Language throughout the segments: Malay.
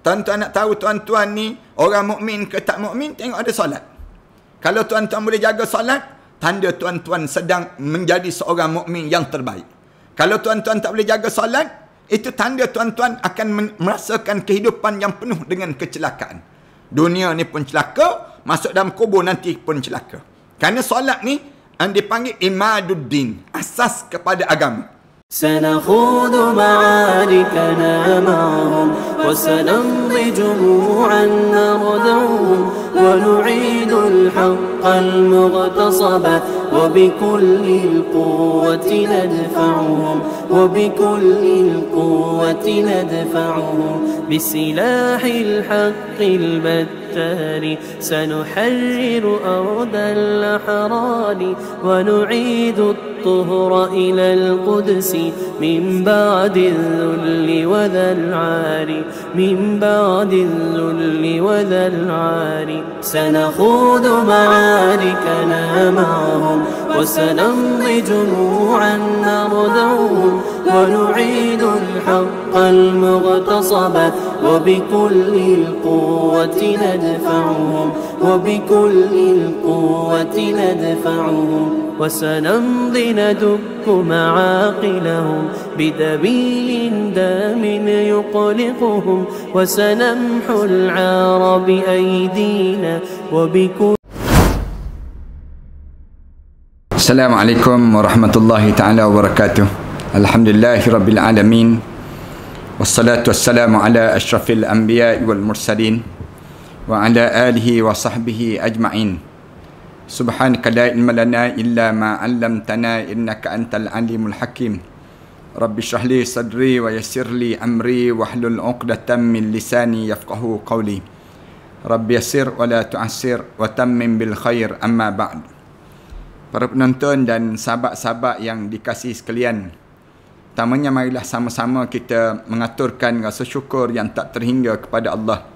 Tuan-tuan nak tahu tuan-tuan ni orang mukmin ke tak mukmin tengok ada solat. Kalau tuan-tuan boleh jaga solat, tanda tuan-tuan sedang menjadi seorang mukmin yang terbaik. Kalau tuan-tuan tak boleh jaga solat, itu tanda tuan-tuan akan merasakan kehidupan yang penuh dengan kecelakaan. Dunia ni pun celaka, masuk dalam kubur nanti pun celaka. Karena solat ni yang dipanggil imaduddin, asas kepada agama. سنخوض معاركنا معهم وسنمضي جموعا نردهم ونعيد الحق المغتصب وبكل القوة ندفعهم وبكل القوة ندفعهم بسلاح الحق البت القتال سنحرر أرض الأحرار ونعيد الطهر إلى القدس من بعد الذل وذا العار من بعد الذل وذا العار سنخوض معاركنا معهم وسنمضي جموعا نرذوهم ونعيد الحق المغتصب وبكل القوة ندفعهم وبكل القوة ندفعهم وسنمضي ندك معاقلهم بدبيل دام يقلقهم وسنمحو العار بأيدينا وبكل السلام عليكم ورحمة الله تعالى وبركاته الحمد لله رب العالمين والصلاة والسلام على أشرف الأنبياء والمرسلين وعلى آله وصحبه أجمعين سبحانك لا علم لنا إلا ما علمتنا إنك أنت العليم الحكيم رب اشرح لي صدري ويسر لي أمري واحلل عقدة من لساني يفقه قولي رب يسر ولا تعسر وتمم بالخير أما بعد para penonton dan sahabat-sahabat yang dikasih sekalian. Pertamanya marilah sama-sama kita mengaturkan rasa syukur yang tak terhingga kepada Allah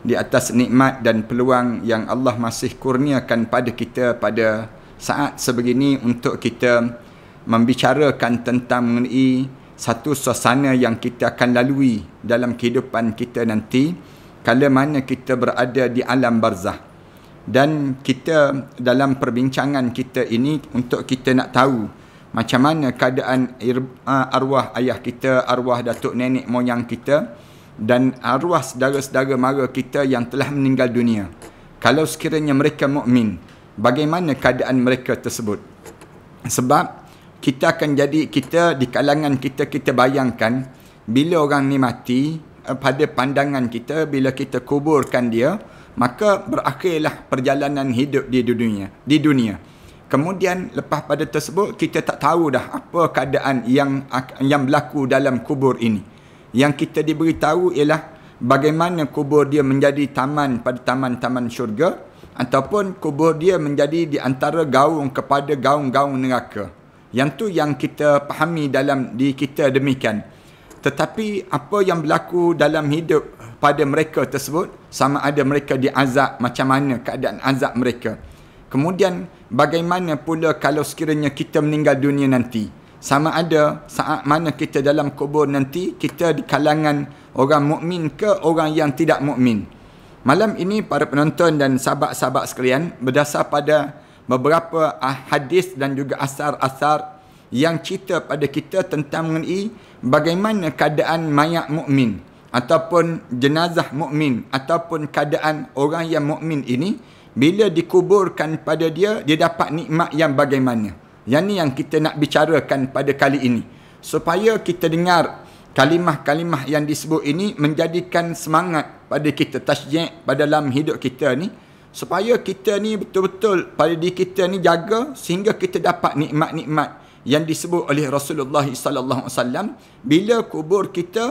di atas nikmat dan peluang yang Allah masih kurniakan pada kita pada saat sebegini untuk kita membicarakan tentang mengenai satu suasana yang kita akan lalui dalam kehidupan kita nanti kala mana kita berada di alam barzah dan kita dalam perbincangan kita ini untuk kita nak tahu macam mana keadaan arwah ayah kita, arwah datuk nenek moyang kita dan arwah saudara-saudara mara kita yang telah meninggal dunia. Kalau sekiranya mereka mukmin, bagaimana keadaan mereka tersebut? Sebab kita akan jadi kita di kalangan kita kita bayangkan bila orang ni mati eh, pada pandangan kita bila kita kuburkan dia maka berakhirlah perjalanan hidup di dunia di dunia kemudian lepas pada tersebut kita tak tahu dah apa keadaan yang yang berlaku dalam kubur ini yang kita diberitahu ialah bagaimana kubur dia menjadi taman pada taman-taman syurga ataupun kubur dia menjadi di antara gaung kepada gaung-gaung neraka yang tu yang kita pahami dalam di kita demikian tetapi apa yang berlaku dalam hidup pada mereka tersebut sama ada mereka diazab macam mana keadaan azab mereka kemudian bagaimana pula kalau sekiranya kita meninggal dunia nanti sama ada saat mana kita dalam kubur nanti kita di kalangan orang mukmin ke orang yang tidak mukmin malam ini para penonton dan sahabat-sahabat sekalian berdasar pada beberapa ah, hadis dan juga asar-asar yang cerita pada kita tentang mengenai bagaimana keadaan mayat mukmin ataupun jenazah mukmin ataupun keadaan orang yang mukmin ini bila dikuburkan pada dia dia dapat nikmat yang bagaimana yang ni yang kita nak bicarakan pada kali ini supaya kita dengar kalimah-kalimah yang disebut ini menjadikan semangat pada kita tasjid pada dalam hidup kita ni supaya kita ni betul-betul pada diri kita ni jaga sehingga kita dapat nikmat-nikmat yang disebut oleh Rasulullah sallallahu alaihi wasallam bila kubur kita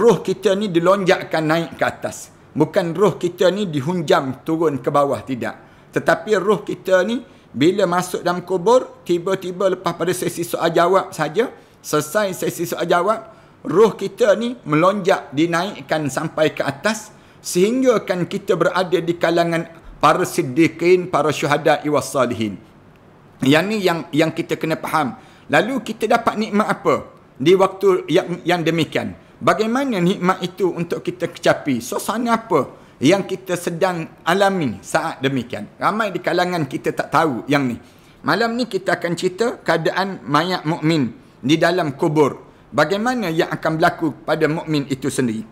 roh eh, kita ni dilonjakkan naik ke atas bukan roh kita ni dihunjam turun ke bawah tidak tetapi roh kita ni bila masuk dalam kubur tiba-tiba lepas pada sesi soal jawab saja selesai sesi soal jawab roh kita ni melonjak dinaikkan sampai ke atas sehingga kan kita berada di kalangan para siddiqin para syuhada wa salihin yang ni yang yang kita kena faham. Lalu kita dapat nikmat apa di waktu yang yang demikian? Bagaimana nikmat itu untuk kita kecapi? Suasana apa yang kita sedang alami saat demikian? Ramai di kalangan kita tak tahu yang ni. Malam ni kita akan cerita keadaan mayat mukmin di dalam kubur. Bagaimana yang akan berlaku pada mukmin itu sendiri?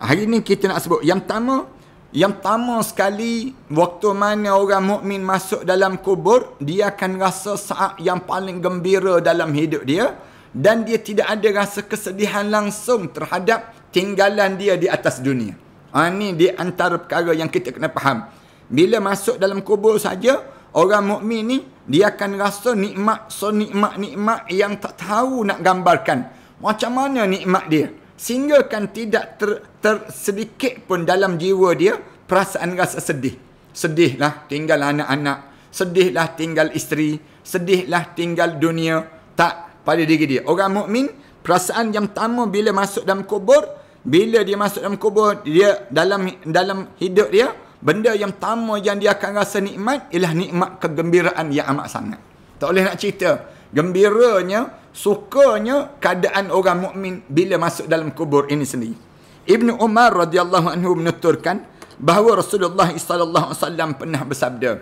Hari ini kita nak sebut yang pertama yang pertama sekali, waktu mana orang mukmin masuk dalam kubur, dia akan rasa saat yang paling gembira dalam hidup dia dan dia tidak ada rasa kesedihan langsung terhadap tinggalan dia di atas dunia. Ha, ini di antara perkara yang kita kena faham. Bila masuk dalam kubur saja, orang mukmin ni dia akan rasa nikmat, so nikmat-nikmat yang tak tahu nak gambarkan. Macam mana nikmat dia? sehinggakan tidak ter, ter sedikit pun dalam jiwa dia perasaan rasa sedih. Sedihlah tinggal anak-anak, sedihlah tinggal isteri, sedihlah tinggal dunia tak pada diri dia. Orang mukmin perasaan yang pertama bila masuk dalam kubur, bila dia masuk dalam kubur, dia dalam dalam hidup dia benda yang pertama yang dia akan rasa nikmat ialah nikmat kegembiraan yang amat sangat. Tak boleh nak cerita gembiranya sukanya keadaan orang mukmin bila masuk dalam kubur ini sendiri. Ibnu Umar radhiyallahu anhu menuturkan bahawa Rasulullah sallallahu alaihi wasallam pernah bersabda.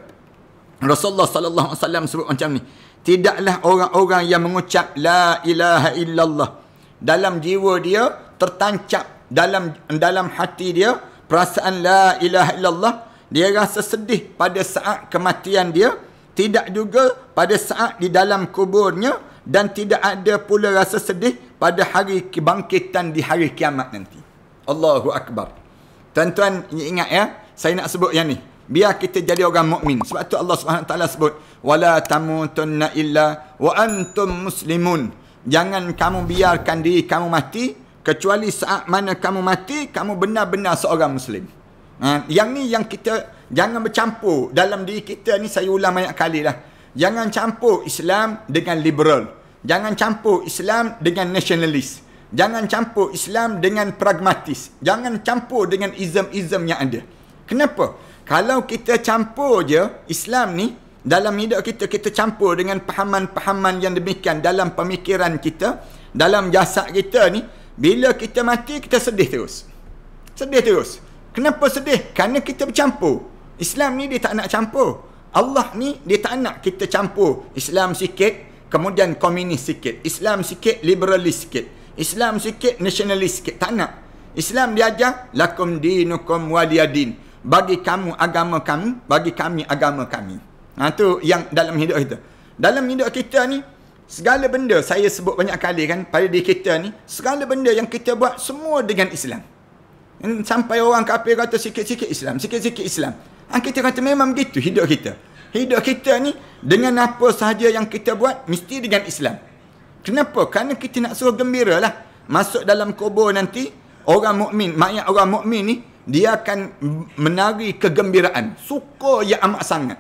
Rasulullah sallallahu alaihi wasallam sebut macam ni, tidaklah orang-orang yang mengucap la ilaha illallah dalam jiwa dia tertancap dalam dalam hati dia perasaan la ilaha illallah dia rasa sedih pada saat kematian dia tidak juga pada saat di dalam kuburnya dan tidak ada pula rasa sedih pada hari kebangkitan di hari kiamat nanti. Allahu Akbar. Tuan-tuan ingat ya, saya nak sebut yang ni. Biar kita jadi orang mukmin. Sebab tu Allah SWT sebut, وَلَا illa wa antum muslimun'. Jangan kamu biarkan diri kamu mati, kecuali saat mana kamu mati, kamu benar-benar seorang Muslim. Ha, yang ni yang kita jangan bercampur dalam diri kita ni saya ulang banyak kali lah. Jangan campur Islam dengan liberal. Jangan campur Islam dengan nasionalis. Jangan campur Islam dengan pragmatis. Jangan campur dengan izm-izm yang ada. Kenapa? Kalau kita campur je Islam ni dalam hidup kita kita campur dengan pahaman-pahaman yang demikian dalam pemikiran kita, dalam jasad kita ni, bila kita mati kita sedih terus. Sedih terus. Kenapa sedih? Kerana kita bercampur. Islam ni dia tak nak campur. Allah ni dia tak nak kita campur Islam sikit kemudian komunis sikit Islam sikit liberalis sikit Islam sikit nasionalis sikit tak nak Islam dia ajar lakum dinukum waliyadin bagi kamu agama kamu bagi kami agama kami ha tu yang dalam hidup kita dalam hidup kita ni segala benda saya sebut banyak kali kan pada diri kita ni segala benda yang kita buat semua dengan Islam sampai orang kafir kata sikit-sikit Islam sikit-sikit Islam Ha, kita kata memang begitu hidup kita. Hidup kita ni dengan apa sahaja yang kita buat mesti dengan Islam. Kenapa? Kerana kita nak suruh gembira lah. Masuk dalam kubur nanti, orang mukmin, mayat orang mukmin ni, dia akan menari kegembiraan. Suka yang amat sangat.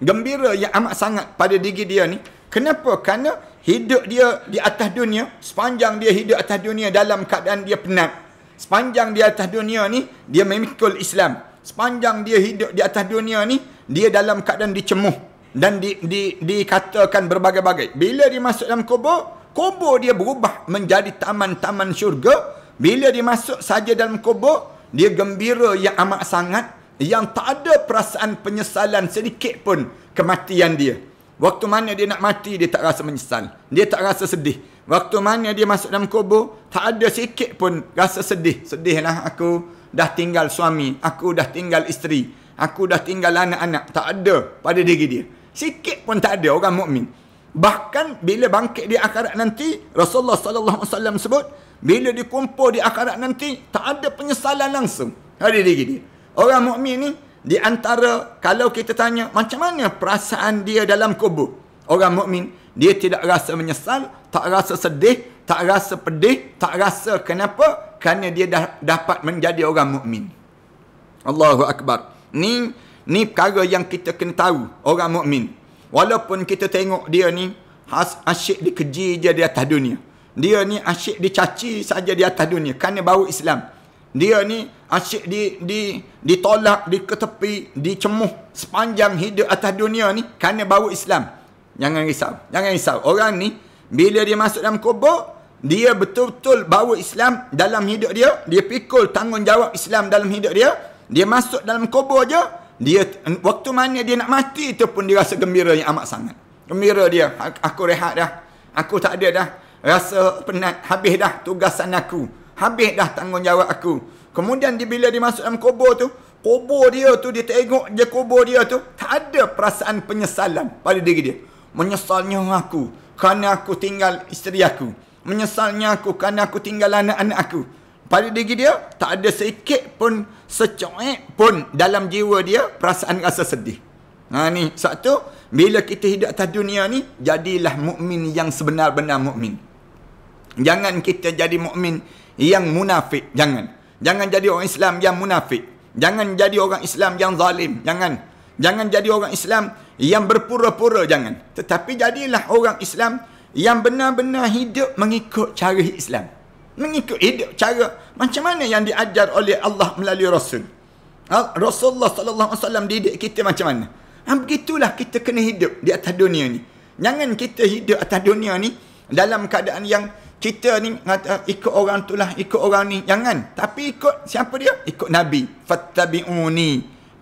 Gembira yang amat sangat pada diri dia ni. Kenapa? Kerana hidup dia di atas dunia, sepanjang dia hidup atas dunia dalam keadaan dia penat. Sepanjang dia atas dunia ni, dia memikul Islam sepanjang dia hidup di atas dunia ni dia dalam keadaan dicemuh dan di, di, dikatakan berbagai-bagai bila dia masuk dalam kubur kubur dia berubah menjadi taman-taman syurga bila dia masuk saja dalam kubur dia gembira yang amat sangat yang tak ada perasaan penyesalan sedikit pun kematian dia waktu mana dia nak mati dia tak rasa menyesal dia tak rasa sedih Waktu mana dia masuk dalam kubur, tak ada sikit pun rasa sedih. Sedihlah aku dah tinggal suami, aku dah tinggal isteri, aku dah tinggal anak-anak. Tak ada pada diri dia. Sikit pun tak ada orang mukmin. Bahkan bila bangkit di akhirat nanti, Rasulullah sallallahu alaihi wasallam sebut, bila dikumpul di akhirat nanti, tak ada penyesalan langsung pada diri dia. Orang mukmin ni di antara kalau kita tanya macam mana perasaan dia dalam kubur. Orang mukmin dia tidak rasa menyesal, tak rasa sedih, tak rasa pedih, tak rasa kenapa? Kerana dia dah dapat menjadi orang mukmin. Allahu akbar. Ni ni perkara yang kita kena tahu orang mukmin. Walaupun kita tengok dia ni has, asyik dikeji je di atas dunia. Dia ni asyik dicaci saja di atas dunia kerana bau Islam. Dia ni asyik di di ditolak, diketepi, dicemuh sepanjang hidup atas dunia ni kerana bau Islam. Jangan risau. Jangan risau. Orang ni, bila dia masuk dalam kubur, dia betul-betul bawa Islam dalam hidup dia. Dia pikul tanggungjawab Islam dalam hidup dia. Dia masuk dalam kubur je. Dia, waktu mana dia nak mati tu pun dia rasa gembira yang amat sangat. Gembira dia. Aku rehat dah. Aku tak ada dah. Rasa penat. Habis dah tugasan aku. Habis dah tanggungjawab aku. Kemudian dia, bila dia masuk dalam kubur tu. Kubur dia tu. Dia tengok je kubur dia tu. Tak ada perasaan penyesalan pada diri dia. Menyesalnya aku kerana aku tinggal isteri aku. Menyesalnya aku kerana aku tinggal anak-anak aku. Pada diri dia, tak ada sikit pun, secoek pun dalam jiwa dia perasaan rasa sedih. Ha ni, satu, bila kita hidup atas dunia ni, jadilah mukmin yang sebenar-benar mukmin. Jangan kita jadi mukmin yang munafik, jangan. Jangan jadi orang Islam yang munafik. Jangan jadi orang Islam yang zalim, jangan. Jangan jadi orang Islam yang berpura-pura jangan tetapi jadilah orang Islam yang benar-benar hidup mengikut cara Islam mengikut hidup cara macam mana yang diajar oleh Allah melalui Rasul Rasulullah sallallahu alaihi wasallam didik kita macam mana ha, begitulah kita kena hidup di atas dunia ni jangan kita hidup atas dunia ni dalam keadaan yang kita ni kata ikut orang tu lah ikut orang ni jangan tapi ikut siapa dia ikut nabi fattabiuni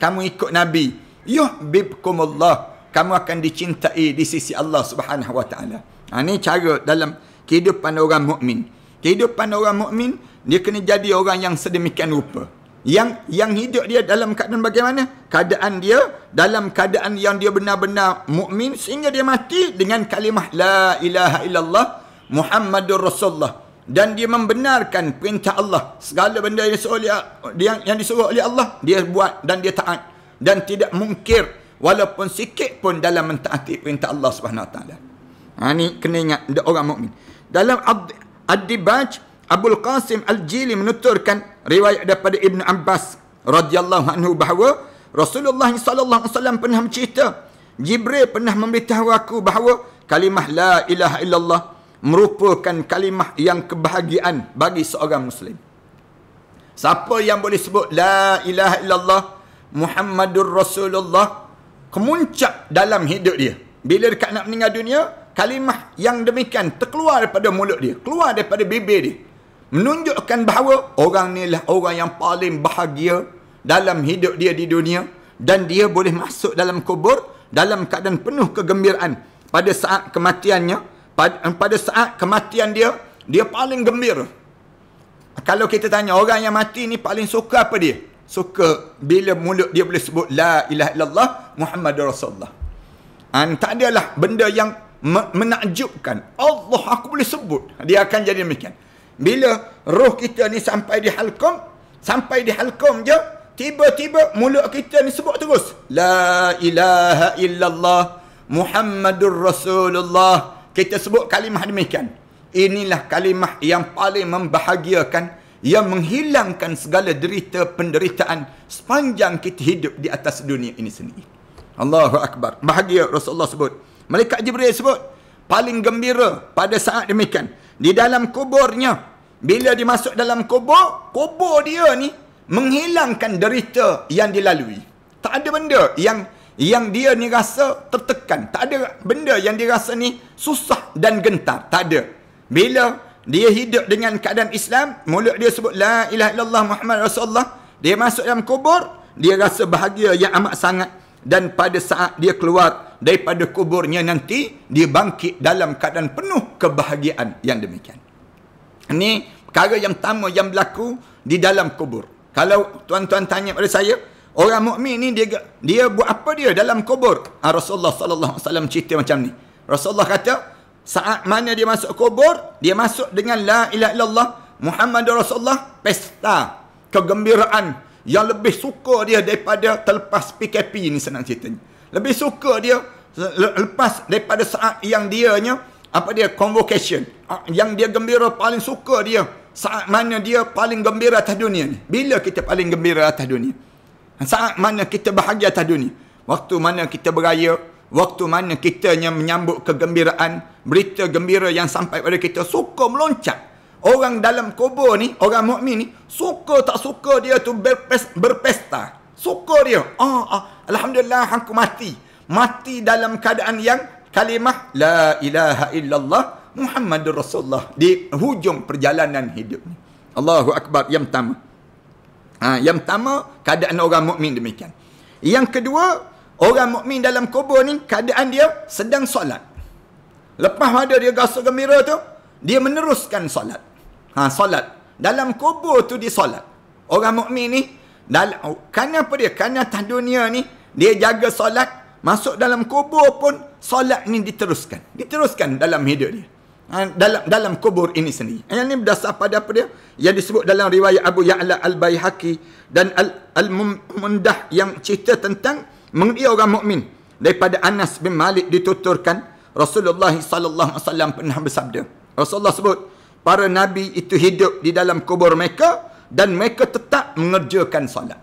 kamu ikut nabi yuhibbukum Allah kamu akan dicintai di sisi Allah Subhanahu wa taala ha ni cara dalam kehidupan orang mukmin kehidupan orang mukmin dia kena jadi orang yang sedemikian rupa yang yang hidup dia dalam keadaan bagaimana keadaan dia dalam keadaan yang dia benar-benar mukmin sehingga dia mati dengan kalimah la ilaha illallah muhammadur rasulullah dan dia membenarkan perintah Allah segala benda yang disuruh oleh yang, yang disuruh oleh Allah dia buat dan dia taat dan tidak mungkir walaupun sikit pun dalam mentaati perintah Allah Subhanahu taala. Ha ni kena ingat dia orang mukmin. Dalam Ad-Dibaj Abdul Qasim Al-Jili menuturkan riwayat daripada Ibn Abbas radhiyallahu anhu bahawa Rasulullah sallallahu alaihi wasallam pernah bercerita Jibril pernah memberitahu aku bahawa kalimah la ilaha illallah merupakan kalimah yang kebahagiaan bagi seorang muslim. Siapa yang boleh sebut la ilaha illallah Muhammadur Rasulullah kemuncak dalam hidup dia. Bila dekat nak meninggal dunia, kalimah yang demikian terkeluar daripada mulut dia, keluar daripada bibir dia. Menunjukkan bahawa orang ni lah orang yang paling bahagia dalam hidup dia di dunia dan dia boleh masuk dalam kubur dalam keadaan penuh kegembiraan pada saat kematiannya eh, pada saat kematian dia dia paling gembira kalau kita tanya orang yang mati ni paling suka apa dia suka bila mulut dia boleh sebut la ilaha illallah Muhammad Rasulullah. Dan ha, tak adalah benda yang menakjubkan. Allah aku boleh sebut. Dia akan jadi demikian. Bila roh kita ni sampai di halkom, sampai di halkom je, tiba-tiba mulut kita ni sebut terus. La ilaha illallah Muhammadur Rasulullah. Kita sebut kalimah demikian. Inilah kalimah yang paling membahagiakan yang menghilangkan segala derita penderitaan sepanjang kita hidup di atas dunia ini sendiri. Allahu Akbar. Bahagia Rasulullah sebut. Malaikat Jibril sebut. Paling gembira pada saat demikian. Di dalam kuburnya. Bila dimasuk dalam kubur. Kubur dia ni menghilangkan derita yang dilalui. Tak ada benda yang yang dia ni rasa tertekan. Tak ada benda yang dia rasa ni susah dan gentar. Tak ada. Bila dia hidup dengan keadaan Islam, mulut dia sebut la ilaha illallah Muhammad Rasulullah, dia masuk dalam kubur, dia rasa bahagia yang amat sangat dan pada saat dia keluar daripada kuburnya nanti, dia bangkit dalam keadaan penuh kebahagiaan yang demikian. Ini perkara yang pertama yang berlaku di dalam kubur. Kalau tuan-tuan tanya pada saya, orang mukmin ni dia dia buat apa dia dalam kubur? Ha, Rasulullah sallallahu alaihi wasallam cerita macam ni. Rasulullah kata, Saat mana dia masuk kubur, dia masuk dengan La ilaha illallah Muhammad Rasulullah pesta kegembiraan yang lebih suka dia daripada terlepas PKP ni senang ceritanya. Lebih suka dia lepas daripada saat yang dia dianya apa dia convocation yang dia gembira paling suka dia saat mana dia paling gembira atas dunia ni bila kita paling gembira atas dunia saat mana kita bahagia atas dunia waktu mana kita beraya Waktu mana kita yang menyambut kegembiraan, berita gembira yang sampai pada kita, suka meloncat. Orang dalam kubur ni, orang mukmin ni, suka tak suka dia tu berpes, berpesta. Suka dia. Ah, oh, oh, Alhamdulillah aku mati. Mati dalam keadaan yang kalimah La ilaha illallah Muhammad Rasulullah di hujung perjalanan hidup ni. Allahu Akbar yang pertama. Ha, yang pertama keadaan orang mukmin demikian. Yang kedua, Orang mukmin dalam kubur ni keadaan dia sedang solat. Lepas ada dia gasuk gembira tu, dia meneruskan solat. Ha solat. Dalam kubur tu dia solat. Orang mukmin ni dalam kenapa dia? Kerana atas dunia ni dia jaga solat, masuk dalam kubur pun solat ni diteruskan. Diteruskan dalam hidup dia. Ha, dalam dalam kubur ini sendiri. Yang ini berdasar pada apa dia? Yang disebut dalam riwayat Abu Ya'la Al-Baihaqi dan Al-Mundah yang cerita tentang mengenai orang mukmin daripada Anas bin Malik dituturkan Rasulullah sallallahu alaihi wasallam pernah bersabda Rasulullah sebut para nabi itu hidup di dalam kubur mereka dan mereka tetap mengerjakan solat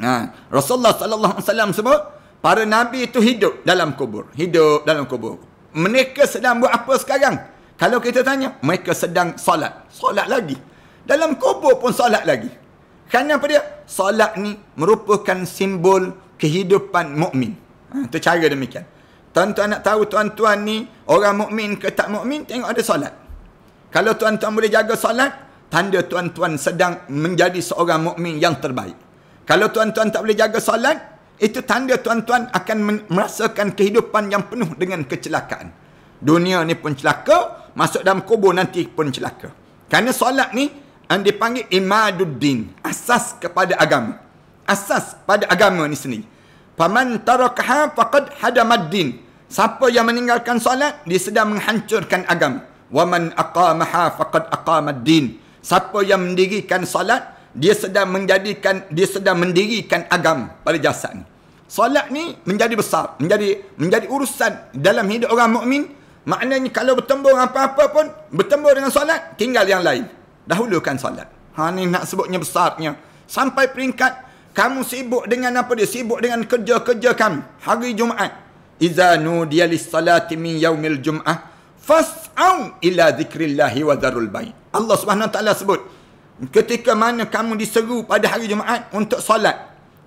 ha Rasulullah sallallahu alaihi wasallam sebut para nabi itu hidup dalam kubur hidup dalam kubur mereka sedang buat apa sekarang kalau kita tanya mereka sedang solat solat lagi dalam kubur pun solat lagi kerana apa dia? salat ni merupakan simbol kehidupan mukmin. Ha, itu cara demikian. Tuan-tuan nak tahu tuan-tuan ni orang mukmin ke tak mukmin tengok ada solat. Kalau tuan-tuan boleh jaga solat, tanda tuan-tuan sedang menjadi seorang mukmin yang terbaik. Kalau tuan-tuan tak boleh jaga solat, itu tanda tuan-tuan akan merasakan kehidupan yang penuh dengan kecelakaan. Dunia ni pun celaka, masuk dalam kubur nanti pun celaka. Karena solat ni yang dipanggil imaduddin, asas kepada agama asas pada agama ni sendiri. Faman tarakaha faqad hadamad din. Siapa yang meninggalkan solat, dia sedang menghancurkan agama. Waman aqamaha faqad aqamad din. Siapa yang mendirikan solat, dia sedang menjadikan dia sedang mendirikan agama pada jasad ni. Solat ni menjadi besar, menjadi menjadi urusan dalam hidup orang mukmin. Maknanya kalau bertembur apa-apa pun, bertembur dengan solat, tinggal yang lain. Dahulukan solat. Ha ni nak sebutnya besarnya. Sampai peringkat kamu sibuk dengan apa dia? Sibuk dengan kerja-kerja kamu. Hari Jumaat. Iza nudiya li salati min yaumil Jumaat. Fas'au ila zikrillahi wa zarul bayi. Allah SWT sebut. Ketika mana kamu diseru pada hari Jumaat untuk salat.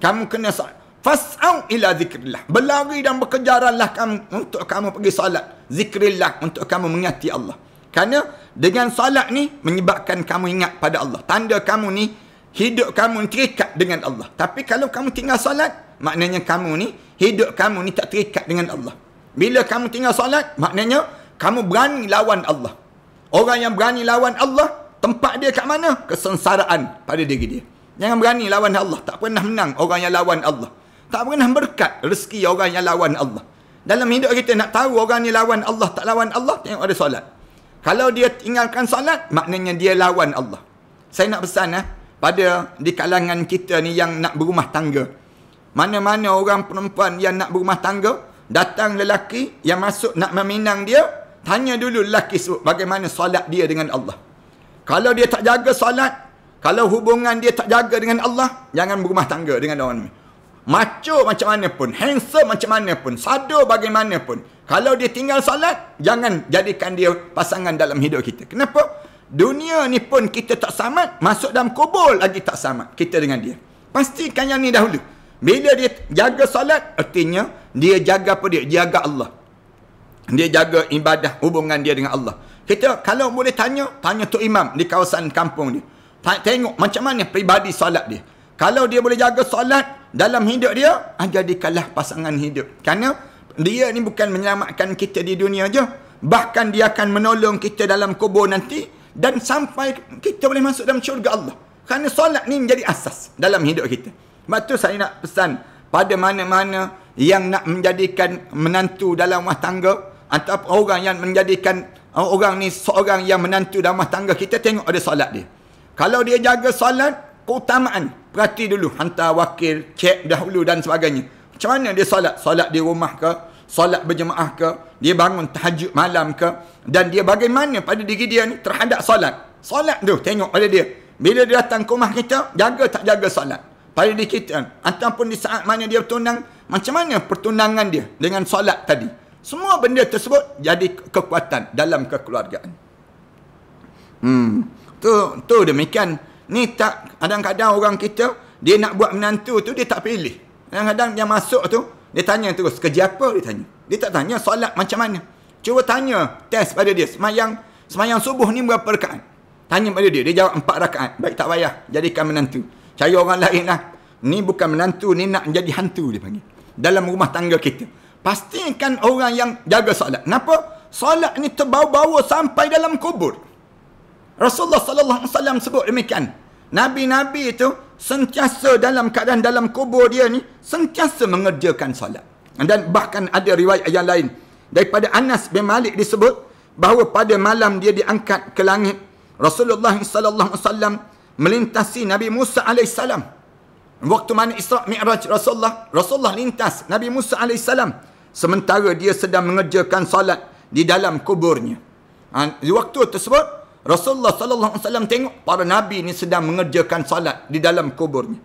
Kamu kena salat. Fas'au ila zikrillah. Berlari dan berkejaranlah kamu untuk kamu pergi solat. Zikrillah untuk kamu mengati Allah. Kerana dengan salat ni menyebabkan kamu ingat pada Allah. Tanda kamu ni hidup kamu terikat dengan Allah. Tapi kalau kamu tinggal solat, maknanya kamu ni, hidup kamu ni tak terikat dengan Allah. Bila kamu tinggal solat, maknanya kamu berani lawan Allah. Orang yang berani lawan Allah, tempat dia kat mana? Kesensaraan pada diri dia. Jangan berani lawan Allah. Tak pernah menang orang yang lawan Allah. Tak pernah berkat rezeki orang yang lawan Allah. Dalam hidup kita nak tahu orang ni lawan Allah, tak lawan Allah, tengok ada solat. Kalau dia tinggalkan solat, maknanya dia lawan Allah. Saya nak pesan, eh? pada di kalangan kita ni yang nak berumah tangga. Mana-mana orang perempuan yang nak berumah tangga, datang lelaki yang masuk nak meminang dia, tanya dulu lelaki sebut bagaimana solat dia dengan Allah. Kalau dia tak jaga solat, kalau hubungan dia tak jaga dengan Allah, jangan berumah tangga dengan orang ni. Macho macam mana pun, handsome macam mana pun, sado bagaimana pun. Kalau dia tinggal salat jangan jadikan dia pasangan dalam hidup kita. Kenapa? Dunia ni pun kita tak sama masuk dalam kubur lagi tak sama kita dengan dia. Pastikan yang ni dahulu. Bila dia jaga solat, artinya dia jaga apa dia? Jaga Allah. Dia jaga ibadah hubungan dia dengan Allah. Kita kalau boleh tanya, tanya tu Imam di kawasan kampung dia. Tengok macam mana peribadi solat dia. Kalau dia boleh jaga solat dalam hidup dia, ah, jadikanlah pasangan hidup. Kerana dia ni bukan menyelamatkan kita di dunia je. Bahkan dia akan menolong kita dalam kubur nanti dan sampai kita boleh masuk dalam syurga Allah. Kerana solat ni menjadi asas dalam hidup kita. Sebab tu saya nak pesan pada mana-mana yang nak menjadikan menantu dalam rumah tangga atau orang yang menjadikan oh, orang ni seorang yang menantu dalam rumah tangga kita tengok ada solat dia. Kalau dia jaga solat, keutamaan. Perhati dulu, hantar wakil, cek dahulu dan sebagainya. Macam mana dia solat? Solat di rumah ke? solat berjemaah ke, dia bangun tahajud malam ke, dan dia bagaimana pada diri dia ni terhadap solat. Solat tu tengok pada dia. Bila dia datang ke rumah kita, jaga tak jaga solat. Pada diri kita, ataupun di saat mana dia bertunang, macam mana pertunangan dia dengan solat tadi. Semua benda tersebut jadi kekuatan dalam kekeluargaan. Hmm. Tu, tu demikian. Ni tak, kadang-kadang orang kita, dia nak buat menantu tu, dia tak pilih. Kadang-kadang dia masuk tu, dia tanya terus kerja apa dia tanya. Dia tak tanya solat macam mana. Cuba tanya test pada dia semayang semayang subuh ni berapa rakaat. Tanya pada dia dia jawab empat rakaat. Baik tak payah jadikan menantu. Cari orang lain lah. Ni bukan menantu ni nak jadi hantu dia panggil. Dalam rumah tangga kita. Pastikan orang yang jaga solat. Kenapa? Solat ni terbawa-bawa sampai dalam kubur. Rasulullah sallallahu alaihi wasallam sebut demikian. Nabi-nabi itu sentiasa dalam keadaan dalam kubur dia ni sentiasa mengerjakan solat dan bahkan ada riwayat yang lain daripada Anas bin Malik disebut bahawa pada malam dia diangkat ke langit Rasulullah sallallahu alaihi wasallam melintasi Nabi Musa alaihi salam waktu mana Isra Mikraj Rasulullah Rasulullah lintas Nabi Musa alaihi salam sementara dia sedang mengerjakan solat di dalam kuburnya ha, di waktu tersebut Rasulullah sallallahu alaihi wasallam tengok para nabi ni sedang mengerjakan salat di dalam kuburnya.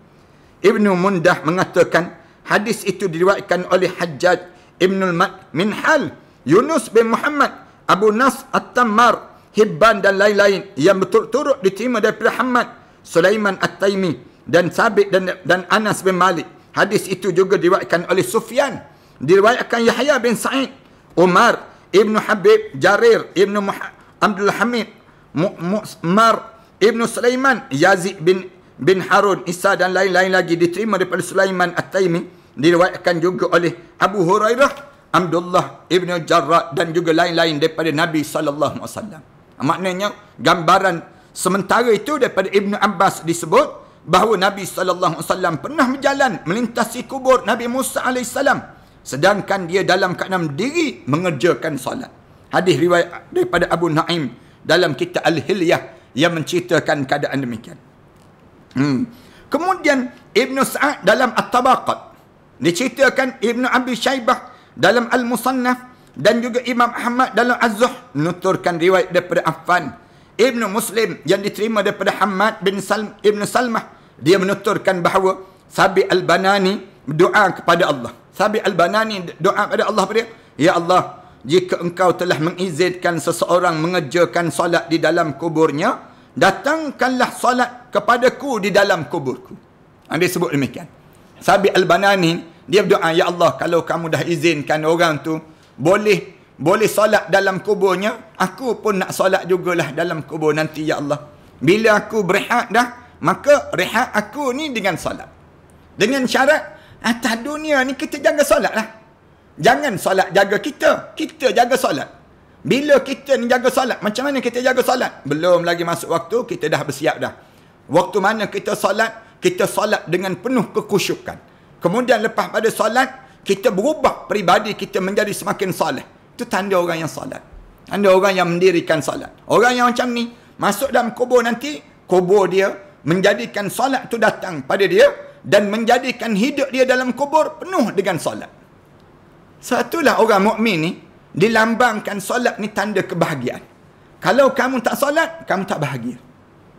Ibnu Mundah mengatakan hadis itu diriwayatkan oleh Hajjaj Ibnul Mat min hal Yunus bin Muhammad Abu Nas At-Tammar Hibban dan lain-lain yang berturut-turut diterima daripada Muhammad Sulaiman At-Taimi dan Sabit dan, dan Anas bin Malik. Hadis itu juga diriwayatkan oleh Sufyan, diriwayatkan Yahya bin Sa'id, Umar Ibn Habib, Jarir Ibn Muhammad Abdul Hamid Mu'mar Ibn Sulaiman Yazid bin bin Harun Isa dan lain-lain lagi diterima daripada Sulaiman At-Taimi diriwayatkan juga oleh Abu Hurairah Abdullah Ibn Jarrah dan juga lain-lain daripada Nabi SAW maknanya gambaran sementara itu daripada Ibn Abbas disebut bahawa Nabi SAW pernah berjalan melintasi kubur Nabi Musa AS sedangkan dia dalam keadaan diri mengerjakan solat hadis riwayat daripada Abu Naim dalam kitab Al-Hilyah yang menceritakan keadaan demikian. Hmm. Kemudian Ibn Sa'ad dalam At-Tabaqat diceritakan Ibn Abi Shaybah dalam Al-Musannaf dan juga Imam Ahmad dalam Az-Zuh menuturkan riwayat daripada Affan Ibn Muslim yang diterima daripada Hamad bin Salm, Ibn Salmah dia menuturkan bahawa Sabi Al-Banani doa kepada Allah Sabi Al-Banani doa kepada Allah beri, Ya Allah, jika engkau telah mengizinkan seseorang mengejarkan solat di dalam kuburnya, datangkanlah solat kepadaku di dalam kuburku. Dia sebut demikian. Sabi Al-Banani, dia berdoa, Ya Allah, kalau kamu dah izinkan orang tu boleh boleh solat dalam kuburnya, aku pun nak solat jugalah dalam kubur nanti, Ya Allah. Bila aku berehat dah, maka rehat aku ni dengan solat. Dengan syarat, atas dunia ni kita jaga solat lah. Jangan solat jaga kita. Kita jaga solat. Bila kita ni jaga solat, macam mana kita jaga solat? Belum lagi masuk waktu, kita dah bersiap dah. Waktu mana kita solat, kita solat dengan penuh kekusyukan. Kemudian lepas pada solat, kita berubah peribadi kita menjadi semakin soleh. Itu tanda orang yang solat. Tanda orang yang mendirikan salat Orang yang macam ni, masuk dalam kubur nanti, kubur dia menjadikan salat tu datang pada dia dan menjadikan hidup dia dalam kubur penuh dengan salat. Satulah orang mukmin ni dilambangkan solat ni tanda kebahagiaan. Kalau kamu tak solat, kamu tak bahagia.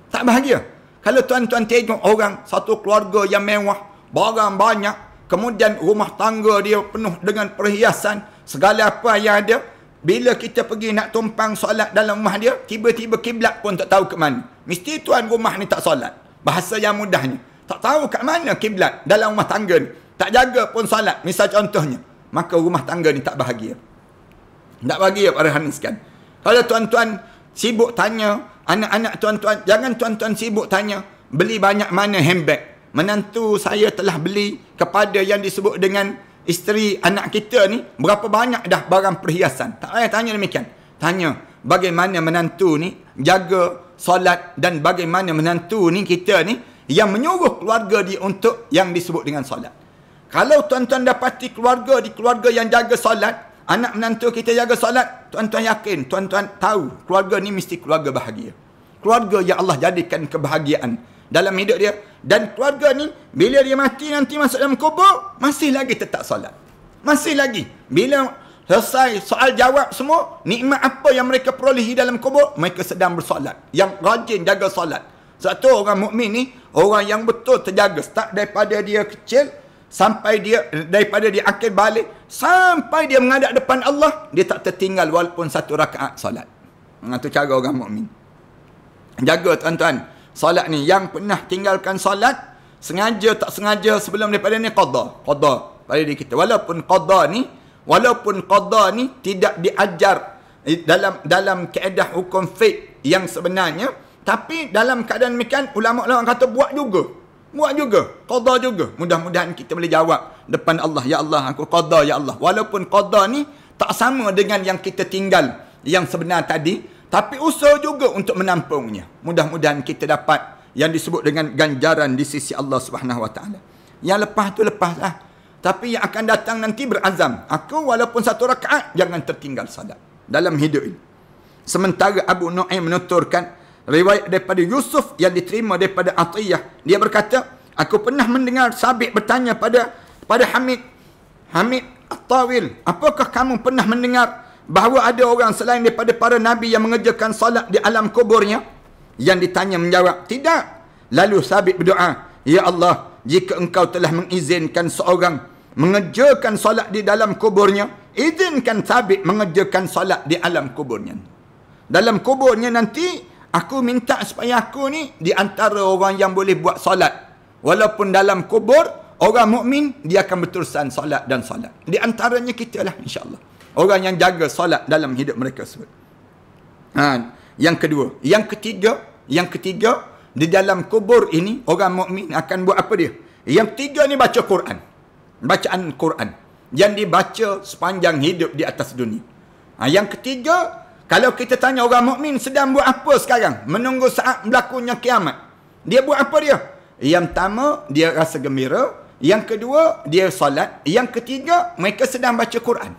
Tak bahagia. Kalau tuan-tuan tengok orang satu keluarga yang mewah, barang banyak, kemudian rumah tangga dia penuh dengan perhiasan, segala apa yang ada, bila kita pergi nak tumpang solat dalam rumah dia, tiba-tiba kiblat pun tak tahu ke mana. Mesti tuan rumah ni tak solat. Bahasa yang mudahnya. Tak tahu kat mana kiblat dalam rumah tangga ni. Tak jaga pun solat. Misal contohnya maka rumah tangga ni tak bahagia. Tak bahagia pada hamiskan. Kalau tuan-tuan sibuk tanya, anak-anak tuan-tuan, jangan tuan-tuan sibuk tanya, beli banyak mana handbag. Menantu saya telah beli kepada yang disebut dengan isteri anak kita ni, berapa banyak dah barang perhiasan. Tak payah tanya demikian. Tanya, bagaimana menantu ni jaga solat dan bagaimana menantu ni kita ni yang menyuruh keluarga dia untuk yang disebut dengan solat. Kalau tuan-tuan dapati keluarga di keluarga yang jaga solat, anak menantu kita jaga solat, tuan-tuan yakin, tuan-tuan tahu keluarga ni mesti keluarga bahagia. Keluarga yang Allah jadikan kebahagiaan dalam hidup dia. Dan keluarga ni, bila dia mati nanti masuk dalam kubur, masih lagi tetap solat. Masih lagi. Bila selesai soal jawab semua, nikmat apa yang mereka perolehi dalam kubur, mereka sedang bersolat. Yang rajin jaga solat. satu orang mukmin ni, orang yang betul terjaga. Start daripada dia kecil, sampai dia daripada dia akhir balik sampai dia menghadap depan Allah dia tak tertinggal walaupun satu rakaat solat itu cara orang mukmin jaga tuan-tuan solat ni yang pernah tinggalkan solat sengaja tak sengaja sebelum daripada ni qadha qadha pada diri kita walaupun qadha ni walaupun qadha ni tidak diajar eh, dalam dalam keadaan hukum fiqh yang sebenarnya tapi dalam keadaan demikian ulama-ulama lah kata buat juga Muat juga. Qadha juga. Mudah-mudahan kita boleh jawab depan Allah. Ya Allah, aku qadha, Ya Allah. Walaupun qadha ni tak sama dengan yang kita tinggal yang sebenar tadi. Tapi usaha juga untuk menampungnya. Mudah-mudahan kita dapat yang disebut dengan ganjaran di sisi Allah Subhanahu SWT. Yang lepas tu lepaslah. Tapi yang akan datang nanti berazam. Aku walaupun satu rakaat, jangan tertinggal salat. Dalam hidup ini. Sementara Abu Nu'im menuturkan, riwayat daripada Yusuf yang diterima daripada Atiyah. Dia berkata, aku pernah mendengar Sabit bertanya pada pada Hamid. Hamid Atawil, apakah kamu pernah mendengar bahawa ada orang selain daripada para Nabi yang mengerjakan salat di alam kuburnya? Yang ditanya menjawab, tidak. Lalu Sabit berdoa, Ya Allah, jika engkau telah mengizinkan seorang mengerjakan salat di dalam kuburnya, izinkan Sabit mengerjakan salat di alam kuburnya. Dalam kuburnya nanti, Aku minta supaya aku ni di antara orang yang boleh buat solat. Walaupun dalam kubur, orang mukmin dia akan berterusan solat dan solat. Di antaranya kita lah insyaAllah. Orang yang jaga solat dalam hidup mereka sebut. Ha, yang kedua. Yang ketiga. Yang ketiga. Di dalam kubur ini, orang mukmin akan buat apa dia? Yang ketiga ni baca Quran. Bacaan Quran. Yang dibaca sepanjang hidup di atas dunia. Ha, yang ketiga, kalau kita tanya orang mukmin sedang buat apa sekarang? Menunggu saat berlakunya kiamat. Dia buat apa dia? Yang pertama, dia rasa gembira. Yang kedua, dia salat. Yang ketiga, mereka sedang baca Quran.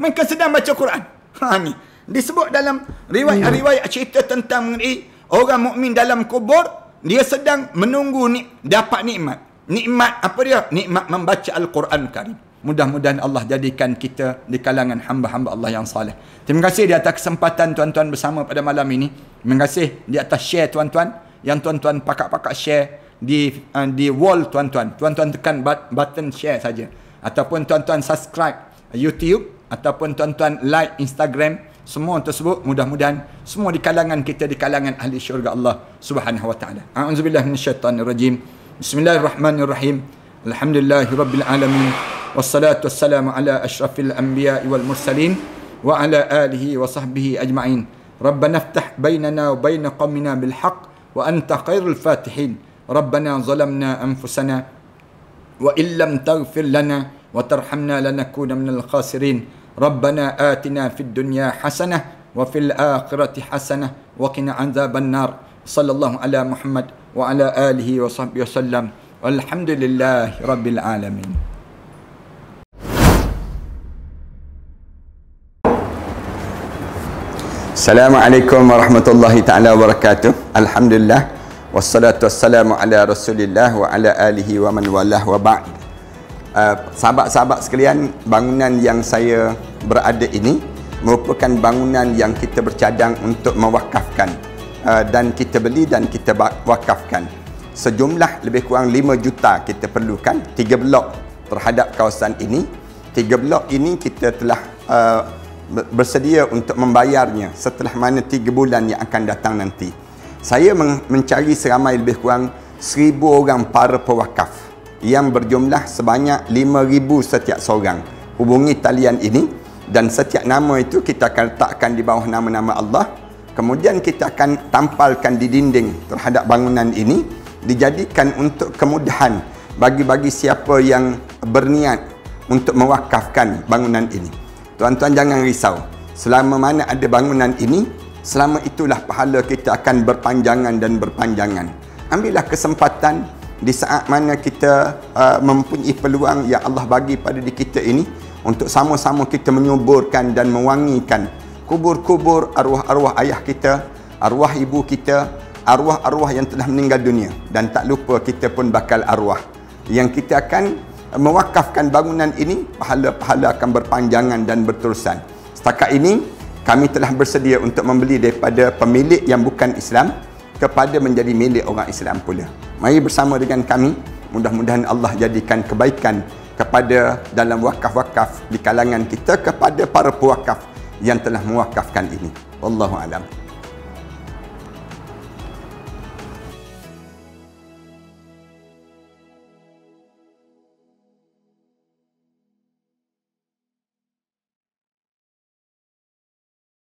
Mereka sedang baca Quran. Ha ni. Disebut dalam riwayat-riwayat hmm. cerita tentang mengenai orang mukmin dalam kubur, dia sedang menunggu ni, dapat nikmat. Nikmat apa dia? Nikmat membaca Al-Quran Karim mudah-mudahan Allah jadikan kita di kalangan hamba-hamba Allah yang salih. Terima kasih di atas kesempatan tuan-tuan bersama pada malam ini. Terima kasih di atas share tuan-tuan yang tuan-tuan pakak-pakak share di uh, di wall tuan-tuan. Tuan-tuan tekan but- button share saja ataupun tuan-tuan subscribe YouTube ataupun tuan-tuan like Instagram semua tersebut mudah-mudahan semua di kalangan kita di kalangan ahli syurga Allah Subhanahu wa taala. A'udzubillahi minasyaitanirrajim. Bismillahirrahmanirrahim. Alhamdulillahirabbil والصلاة والسلام على أشرف الأنبياء والمرسلين وعلى آله وصحبه أجمعين ربنا افتح بيننا وبين قومنا بالحق وأنت خير الفاتحين ربنا ظلمنا أنفسنا وإن لم تغفر لنا وترحمنا لنكون من الخاسرين ربنا آتنا في الدنيا حسنة وفي الآخرة حسنة وقنا عذاب النار صلى الله على محمد وعلى آله وصحبه وسلم والحمد لله رب العالمين Assalamualaikum warahmatullahi taala wabarakatuh. Alhamdulillah wassalatu wassalamu ala Rasulillah wa ala alihi wa man walah wa ba'd. Uh, sahabat-sahabat sekalian, bangunan yang saya berada ini merupakan bangunan yang kita bercadang untuk mewakafkan uh, dan kita beli dan kita wakafkan. Sejumlah lebih kurang 5 juta kita perlukan 3 blok terhadap kawasan ini. 3 blok ini kita telah uh, bersedia untuk membayarnya setelah mana tiga bulan yang akan datang nanti. Saya mencari seramai lebih kurang seribu orang para pewakaf yang berjumlah sebanyak lima ribu setiap seorang. Hubungi talian ini dan setiap nama itu kita akan letakkan di bawah nama-nama Allah. Kemudian kita akan tampalkan di dinding terhadap bangunan ini dijadikan untuk kemudahan bagi-bagi siapa yang berniat untuk mewakafkan bangunan ini. Tuan-tuan jangan risau. Selama mana ada bangunan ini, selama itulah pahala kita akan berpanjangan dan berpanjangan. Ambillah kesempatan di saat mana kita uh, mempunyai peluang yang Allah bagi pada diri kita ini untuk sama-sama kita menyuburkan dan mewangikan kubur-kubur arwah-arwah ayah kita, arwah ibu kita, arwah-arwah yang telah meninggal dunia dan tak lupa kita pun bakal arwah yang kita akan mewakafkan bangunan ini, pahala-pahala akan berpanjangan dan berterusan. Setakat ini, kami telah bersedia untuk membeli daripada pemilik yang bukan Islam kepada menjadi milik orang Islam pula. Mari bersama dengan kami, mudah-mudahan Allah jadikan kebaikan kepada dalam wakaf-wakaf di kalangan kita kepada para pewakaf yang telah mewakafkan ini. Wallahu a'lam.